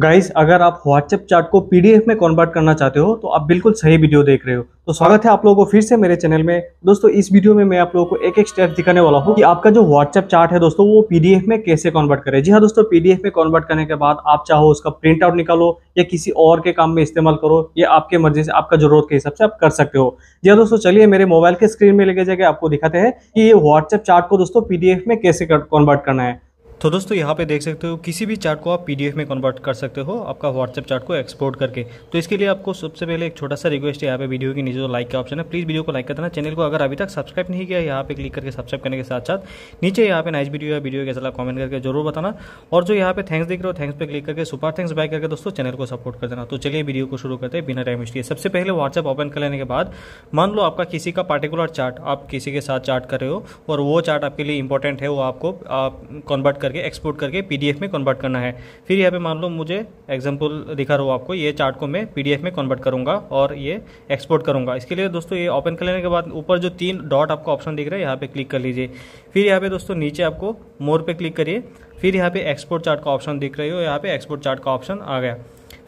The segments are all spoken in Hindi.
गाइस अगर आप व्हाट्सएप चार्ट को पीडीएफ में कन्वर्ट करना चाहते हो तो आप बिल्कुल सही वीडियो देख रहे हो तो स्वागत है आप लोगों को फिर से मेरे चैनल में दोस्तों इस वीडियो में मैं आप लोगों को एक एक स्टेप दिखाने वाला हूँ कि आपका जो व्हाट्सएप चार्ट है दोस्तों वो पीडीएफ में कैसे कन्वर्ट करें जी हाँ दोस्तों पीडीएफ में कन्वर्ट करने के बाद आप चाहो उसका प्रिंट आउट निकालो या किसी और के काम में इस्तेमाल करो या आपके मर्जी से आपका जरूरत के हिसाब से आप कर सकते हो जी हाँ दोस्तों चलिए मेरे मोबाइल के स्क्रीन में लेके जाके आपको दिखाते हैं कि ये व्हाट्सएप चार्ट को दोस्तों पीडीएफ में कैसे कन्वर्ट करना है तो दोस्तों यहाँ पे देख सकते हो किसी भी चार्ट को आप पीडीएफ में कन्वर्ट कर सकते हो आपका व्हाट्सएप चार्ट को एक्सपोर्ट करके तो इसके लिए आपको सबसे पहले एक छोटा सा रिक्वेस्ट है यहाँ पे वीडियो के नीचे जो लाइक का ऑप्शन है प्लीज़ वीडियो को लाइक कर देना चैनल को अगर अभी तक सब्सक्राइब नहीं किया यहाँ पे क्लिक करके सब्सक्राइब करने के साथ साथ नीचे यहाँ पे नाइस वीडियो या वीडियो के साथ कॉमेंट करके जरूर बताना और जो यहाँ पे थैंक्स देख रहे हो थैंक्स पे क्लिक करके सुपर थैंक्स बाय करके दोस्तों चैनल को सपोर्ट कर देना तो चलिए वीडियो को शुरू करते हैं बिना टाइम किए सबसे पहले व्हाट्सएप ओपन कर लेने के बाद मान लो आपका किसी का पार्टिकुलर चार्ट आप किसी के साथ चार्ट कर रहे हो और वो चार्ट आपके लिए इंपॉर्टेंट है वो आपको आप कन्वर्ट करके एक्सपोर्ट करके पीडीएफ में कन्वर्ट करना है फिर यहाँ पे मान लो मुझे एग्जाम्पल दिखा रहा हूँ आपको ये चार्ट को मैं पीडीएफ में कन्वर्ट करूँगा और ये एक्सपोर्ट करूँगा इसके लिए दोस्तों ये ओपन कर लेने के बाद ऊपर जो तीन डॉट आपको ऑप्शन दिख रहा है यहाँ पे क्लिक कर लीजिए फिर यहाँ पे दोस्तों नीचे आपको मोर पे क्लिक करिए फिर यहाँ पे एक्सपोर्ट चार्ट का ऑप्शन दिख रही हो यहाँ पे एक्सपोर्ट चार्ट का ऑप्शन आ गया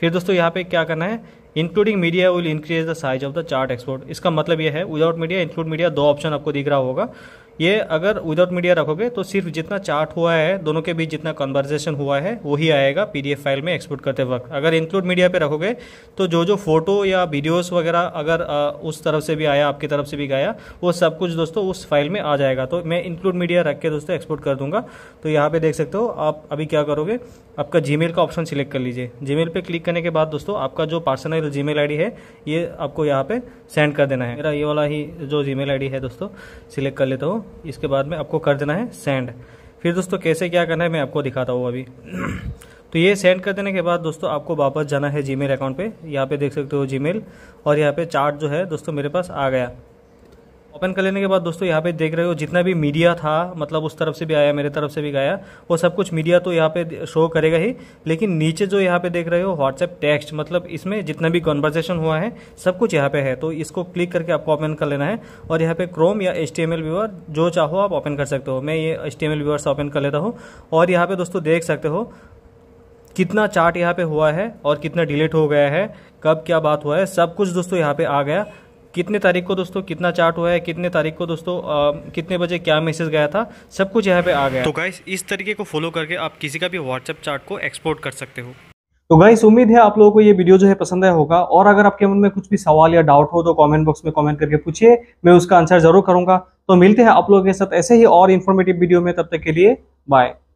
फिर दोस्तों यहाँ पे क्या करना है including media will increase the size of the chat export इसका मतलब यह है विदाउट मीडिया इंक्लूड मीडिया दो ऑप्शन आपको दिख रहा होगा ये अगर विदाउट मीडिया रखोगे तो सिर्फ जितना चार्ट हुआ है दोनों के बीच जितना कन्वर्जेशन हुआ है वही आएगा पीडीएफ फाइल में एक्सपोर्ट करते वक्त अगर इंक्लूड मीडिया पे रखोगे तो जो जो फोटो या वीडियोस वगैरह अगर आ, उस तरफ से भी आया आपकी तरफ से भी गया वो सब कुछ दोस्तों उस फाइल में आ जाएगा तो मैं इंक्लूड मीडिया रख के दोस्तों एक्सपोर्ट कर दूंगा तो यहाँ पे देख सकते हो आप अभी क्या करोगे आपका जी का ऑप्शन सिलेक्ट कर लीजिए जी पे क्लिक करने के बाद दोस्तों आपका जो पर्सनल जी मेल है ये आपको यहाँ पे सेंड कर देना है मेरा ये वाला ही जो जी मेल है दोस्तों सिलेक्ट कर लेता हूँ इसके बाद में आपको कर देना है सेंड फिर दोस्तों कैसे क्या करना है मैं आपको दिखाता हूँ अभी तो ये सेंड कर देने के बाद दोस्तों आपको वापस जाना है जीमेल अकाउंट पे यहाँ पे देख सकते हो जीमेल और यहाँ पे चार्ट जो है दोस्तों मेरे पास आ गया ओपन कर लेने के बाद दोस्तों यहाँ पे देख रहे हो जितना भी मीडिया था मतलब उस तरफ से भी आया मेरे तरफ से भी गया वो सब कुछ मीडिया तो यहाँ पे शो करेगा ही लेकिन नीचे जो यहाँ पे देख रहे हो व्हाट्सएप टेक्स्ट मतलब इसमें जितना भी कॉन्वर्जेशन हुआ है सब कुछ यहाँ पे है तो इसको क्लिक करके आपको ओपन कर लेना है और यहाँ पे क्रोम या एच टी जो चाहो आप ओपन कर सकते हो मैं ये एच टी व्यूअर से ओपन कर लेता हूँ और यहाँ पे दोस्तों देख सकते हो कितना चार्ट यहाँ पे हुआ है और कितना डिलीट हो गया है कब क्या बात हुआ है सब कुछ दोस्तों यहाँ पे आ गया कितने तारीख को दोस्तों कितना चार्ट हुआ है कितने तारीख को दोस्तों आ, कितने बजे क्या मैसेज गया था सब कुछ यहाँ पे आ गया तो गाइस इस तरीके को फॉलो करके आप किसी का भी व्हाट्सएप चार्ट को एक्सपोर्ट कर सकते हो तो गाइस उम्मीद है आप लोगों को ये वीडियो जो है पसंद आया होगा और अगर आपके मन में कुछ भी सवाल या डाउट हो तो कॉमेंट बॉक्स में कॉमेंट करके पूछिए मैं उसका आंसर जरूर करूंगा तो मिलते हैं आप लोगों के साथ ऐसे ही और इन्फॉर्मेटिव वीडियो में तब तक के लिए बाय